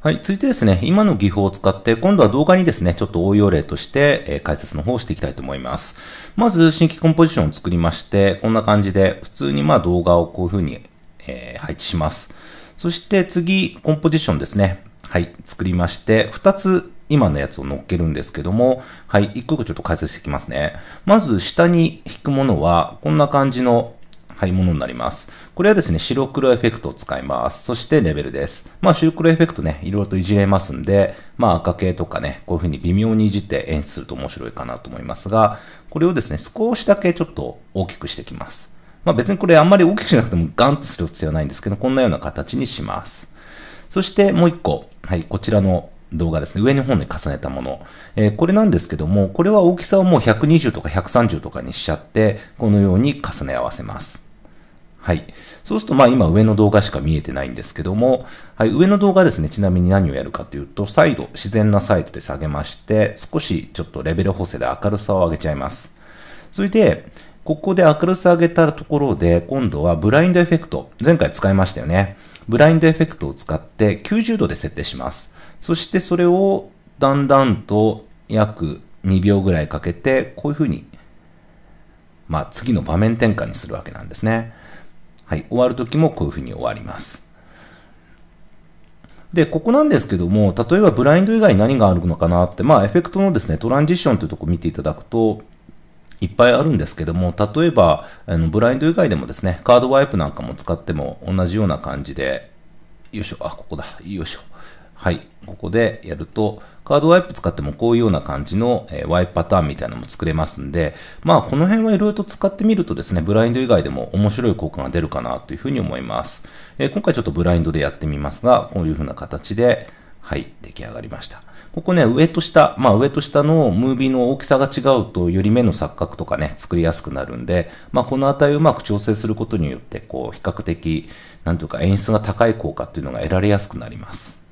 はい、続いてですね、今の技法を使って、今度は動画にですね、ちょっと応用例として、えー、解説の方をしていきたいと思います。まず、新規コンポジションを作りまして、こんな感じで、普通にまあ動画をこういうふうに、えー、配置します。そして次、コンポジションですね。はい、作りまして、2つ今のやつを乗っけるんですけども、はい、一個一個ちょっと解説していきますね。まず下に引くものは、こんな感じのはい、ものになります。これはですね、白黒エフェクトを使います。そしてレベルです。まあ、白黒エフェクトね、いろいろといじれますんで、まあ、赤系とかね、こういうふうに微妙にいじって演出すると面白いかなと思いますが、これをですね、少しだけちょっと大きくしてきます。まあ、別にこれあんまり大きくしなくてもガンとする必要はないんですけど、こんなような形にします。そしてもう一個、はい、こちらの動画ですね。上の方に重ねたもの。えー、これなんですけども、これは大きさをもう120とか130とかにしちゃって、このように重ね合わせます。はい。そうすると、まあ今上の動画しか見えてないんですけども、はい、上の動画ですね、ちなみに何をやるかというと、再度、自然なサイトで下げまして、少しちょっとレベル補正で明るさを上げちゃいます。それで、ここで明るさ上げたところで、今度はブラインドエフェクト。前回使いましたよね。ブラインドエフェクトを使って90度で設定します。そしてそれをだんだんと約2秒ぐらいかけて、こういうふうに、まあ次の場面転換にするわけなんですね。はい、終わるときもこういうふうに終わります。で、ここなんですけども、例えばブラインド以外に何があるのかなって、まあ、エフェクトのですね、トランジションというとこ見ていただくと、いっぱいあるんですけども、例えば、あのブラインド以外でもですね、カードワイプなんかも使っても同じような感じで、よいしょ、あ、ここだ、よいしょ。はい。ここでやると、カードワイプ使ってもこういうような感じの、えー、ワイプパターンみたいなのも作れますんで、まあこの辺はいろいろと使ってみるとですね、ブラインド以外でも面白い効果が出るかなというふうに思います。えー、今回ちょっとブラインドでやってみますが、こういうふうな形で、はい、出来上がりました。ここね、上と下、まあ上と下のムービーの大きさが違うと、より目の錯覚とかね、作りやすくなるんで、まあこの値をうまく調整することによって、こう、比較的、なんというか演出が高い効果っていうのが得られやすくなります。